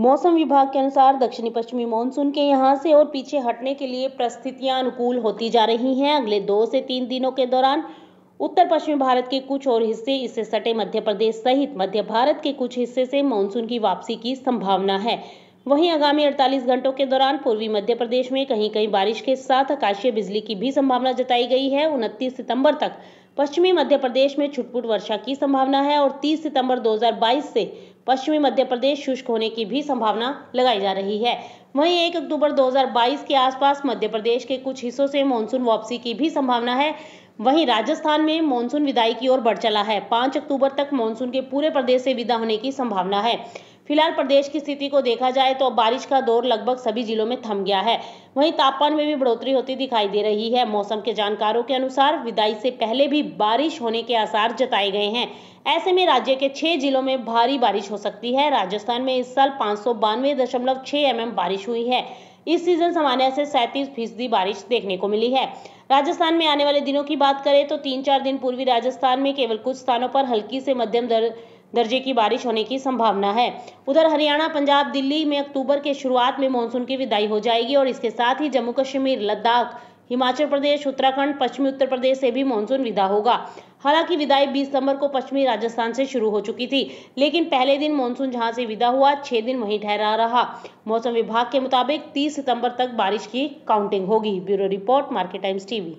मौसम विभाग के अनुसार दक्षिणी पश्चिमी मानसून के यहाँ से और पीछे हटने के लिए परिस्थितियाँ अनुकूल होती जा रही हैं अगले दो से तीन दिनों के दौरान उत्तर पश्चिमी भारत के कुछ और हिस्से इससे सटे मध्य प्रदेश सहित मध्य भारत के कुछ हिस्से से मानसून की वापसी की संभावना है वहीं आगामी 48 घंटों के दौरान पूर्वी मध्य प्रदेश में कहीं कहीं बारिश के साथ आकाशीय बिजली की भी संभावना जताई गई है उनतीस सितंबर तक पश्चिमी मध्य प्रदेश में छुटपुट वर्षा की संभावना है और 30 सितंबर 2022 से पश्चिमी मध्य प्रदेश शुष्क होने की भी संभावना लगाई जा रही है वहीं 1 अक्टूबर 2022 के आसपास मध्य प्रदेश के कुछ हिस्सों से मानसून वापसी की भी संभावना है वहीं राजस्थान में मानसून विदाई की ओर बढ़ चला है 5 अक्टूबर तक मानसून के पूरे प्रदेश से विदा होने की संभावना है फिलहाल प्रदेश की स्थिति को देखा जाए तो बारिश का दौर लगभग सभी जिलों में थम गया है वहीं तापमान में भी बढ़ोतरी होती दिखाई दे रही है मौसम के जानकारों के अनुसार विदाई से पहले भी बारिश होने के आसार जताए गए हैं ऐसे में राज्य के छह जिलों में भारी बारिश हो सकती है राजस्थान में इस साल पाँच सौ बानवे दशमलव एम एम बारिश हुई है इस सीजन सामान्य से सैंतीस फीसदी बारिश देखने को मिली है राजस्थान में आने वाले दिनों की बात करें तो तीन चार दिन पूर्वी राजस्थान में केवल कुछ स्थानों पर हल्की से मध्यम दर दर्जे की बारिश होने की संभावना है उधर हरियाणा पंजाब दिल्ली में अक्टूबर के शुरुआत में मानसून की विदाई हो जाएगी और इसके साथ ही जम्मू कश्मीर लद्दाख हिमाचल प्रदेश उत्तराखंड पश्चिमी उत्तर प्रदेश से भी मानसून विदा होगा हालांकि विदाई 20 दिसंबर को पश्चिमी राजस्थान से शुरू हो चुकी थी लेकिन पहले दिन मानसून जहां से विदा हुआ छह दिन वहीं ठहरा रहा मौसम विभाग के मुताबिक 30 सितंबर तक बारिश की काउंटिंग होगी bureau report market times TV